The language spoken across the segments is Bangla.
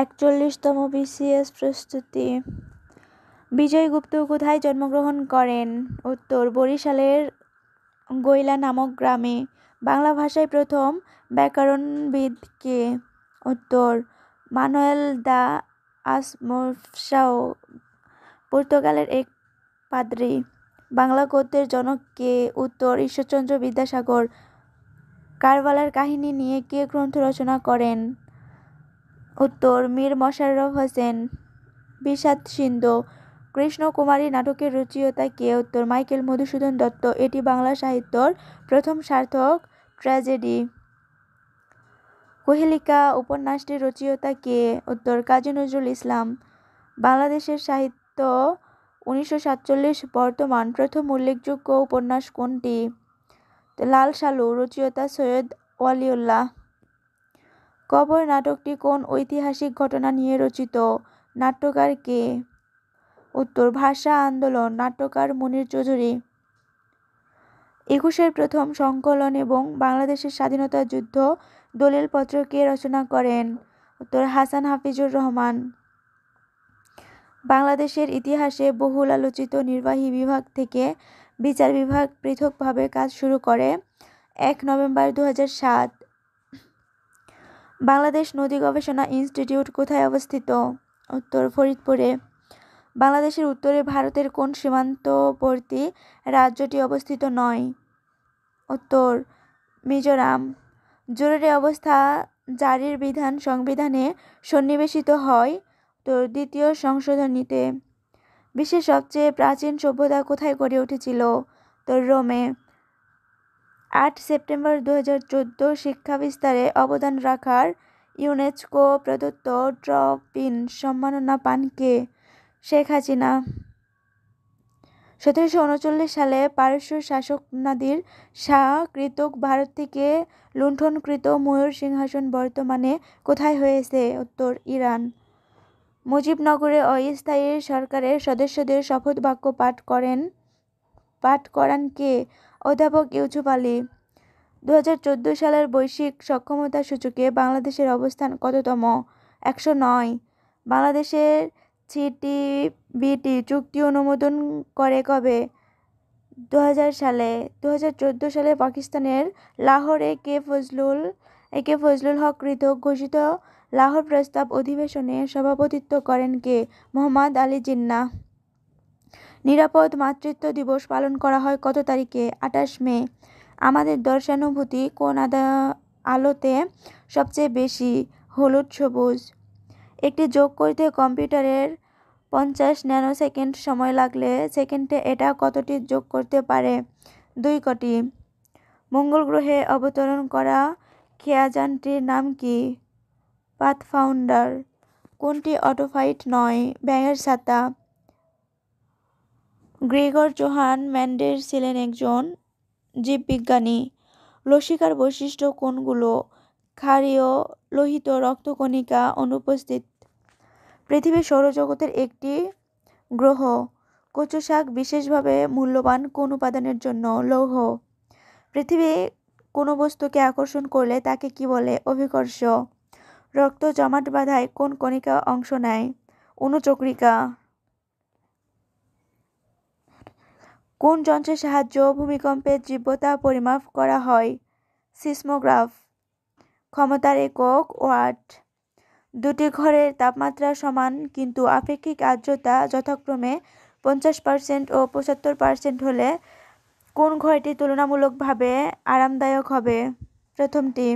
একচল্লিশতম বিসিএস প্রস্তুতি বিজয় গুপ্ত কোথায় জন্মগ্রহণ করেন উত্তর বরিশালের গৈলা নামক গ্রামে বাংলা ভাষায় প্রথম ব্যাকরণবিদকে উত্তর মানুয়েল দা আসমসাও পর্তুগালের এক পাদ্রি বাংলা গদ্যের জনককে উত্তর ঈশ্বরচন্দ্র বিদ্যাসাগর কারবালার কাহিনী নিয়ে কে গ্রন্থ রচনা করেন উত্তর মীর মশারফ হোসেন বিষাদ সিন্ধু কৃষ্ণকুমারী নাটকের রচিয়তা কে উত্তর মাইকেল মধুসূদন দত্ত এটি বাংলা সাহিত্যর প্রথম সার্থক ট্র্যাজেডি কোহেলিকা উপন্যাসটির রচিয়তা কে উত্তর কাজী নজরুল ইসলাম বাংলাদেশের সাহিত্য উনিশশো সাতচল্লিশ বর্তমান প্রথম উল্লেখযোগ্য উপন্যাস কোনটি লাল সালু রচিয়তা সৈয়দ ওয়ালিউল্লাহ কবর নাটকটি কোন ঐতিহাসিক ঘটনা নিয়ে রচিত নাট্যকার কে উত্তর ভাষা আন্দোলন নাট্যকার মুনির চৌধুরী একুশের প্রথম সংকলন এবং বাংলাদেশের স্বাধীনতা যুদ্ধ পত্র কে রচনা করেন উত্তর হাসান হাফিজুর রহমান বাংলাদেশের ইতিহাসে বহুল আলোচিত নির্বাহী বিভাগ থেকে বিচার বিভাগ পৃথকভাবে কাজ শুরু করে এক নভেম্বর দু সাত বাংলাদেশ নদী গবেষণা ইনস্টিটিউট কোথায় অবস্থিত উত্তর ফরিদপুরে বাংলাদেশের উত্তরে ভারতের কোন সীমান্তবর্তী রাজ্যটি অবস্থিত নয় উত্তর মিজোরাম জরুরি অবস্থা জারির বিধান সংবিধানে সন্নিবেশিত হয় তো দ্বিতীয় সংশোধনীতে বিশ্বের সবচেয়ে প্রাচীন সভ্যতা কোথায় গড়ে উঠেছিল তোর রোমে আট সেপ্টেম্বর দু হাজার শিক্ষা বিস্তারে অবদান রাখার ইউনেস্কো প্রদত্ত ড্রপিন সম্মাননা পান কে শেখ হাসিনা সতেরোশো উনচল্লিশ সালে পারস্য শাসক নাদির শাহ কৃতক ভারত থেকে লুণ্ঠনকৃত ময়ূর সিংহাসন বর্তমানে কোথায় হয়েছে উত্তর ইরান মুজিবনগরে অস্থায়ী সরকারের সদস্যদের শপথ বাক্য পাঠ করেন পাঠ করান কে অধ্যাপক ইউসুফ আলী দু সালের বৈশ্বিক সক্ষমতা সূচকে বাংলাদেশের অবস্থান কততম একশো নয় বাংলাদেশের সিটি বিটি চুক্তি অনুমোদন করে কবে দু সালে দু সালে পাকিস্তানের লাহোরে কে ফজলুল এ কে ফজলুল হক কৃতক ঘোষিত লাহোর প্রস্তাব অধিবেশনে সভাপতিত্ব করেন কে মোহাম্মদ আলী জিন্না নিরাপদ মাতৃত্ব দিবস পালন করা হয় কত তারিখে আঠাশ মে আমাদের দর্শানুভূতি কোন আদা আলোতে সবচেয়ে বেশি হলুদ সবুজ একটি যোগ করতে কম্পিউটারের পঞ্চাশ ন্যানো সেকেন্ড সময় লাগলে সেকেন্ডে এটা কতটি যোগ করতে পারে দুই কোটি মঙ্গল গ্রহে অবতরণ করা খেয়াজানটির নাম কি পাথফাউন্ডার কোনটি অটোফাইট নয় ব্যাঙের ছাতা গ্রেগর জোহান ম্যান্ডের ছিলেন একজন জীববিজ্ঞানী লসিকার বৈশিষ্ট্য কোনগুলো ক্ষারীয় লোহিত রক্তকণিকা অনুপস্থিত পৃথিবী সৌরজগতের একটি গ্রহ কচু শাক বিশেষভাবে মূল্যবান কোন উপাদানের জন্য লৌহ পৃথিবী কোনো বস্তুকে আকর্ষণ করলে তাকে কি বলে অভিকর্ষ রক্ত জমাট বাঁধায় কোন কণিকা অংশ নেয় অনুচক্রিকা কোন যন্ত্রের সাহায্যে ভূমিকম্পের তীব্রতা পরিমাপ করা হয় সিসমোগ্রাফ ক্ষমতার একক ওয়াট দুটি ঘরের তাপমাত্রা সমান কিন্তু আপেক্ষিক আর্দ্রতা যথাক্রমে পঞ্চাশ পার্সেন্ট ও পঁচাত্তর পার্সেন্ট হলে কোন ঘরটি তুলনামূলকভাবে আরামদায়ক হবে প্রথমটি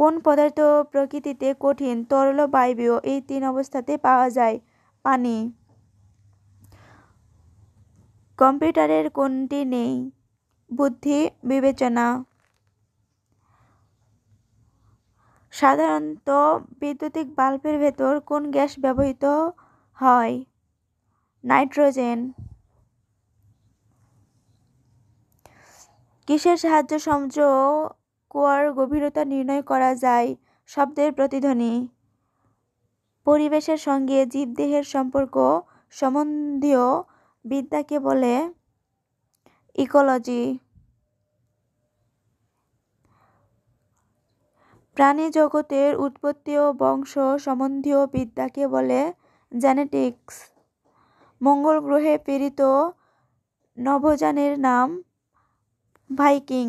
কোন পদার্থ প্রকৃতিতে কঠিন তরল বায়বীয় এই তিন অবস্থাতে পাওয়া যায় পানি কম্পিউটারের কোনটি নেই বুদ্ধি বিবেচনা সাধারণত বৈদ্যুতিক বাল্বের ভেতর কোন গ্যাস ব্যবহৃত হয় নাইট্রোজেন কিসের সাহায্য সংযোগ কুয়ার গভীরতা নির্ণয় করা যায় শব্দের প্রতিধ্বনি পরিবেশের সঙ্গে জীবদেহের সম্পর্ক সম্বন্ধীয় বিদ্যাকে বলে ইকোলজি প্রাণী জগতের উৎপত্তি ও বংশ সম্বন্ধীয় বিদ্যাকে বলে জেনেটিক্স মঙ্গল গ্রহে প্রেরিত নভোযানের নাম ভাইকিং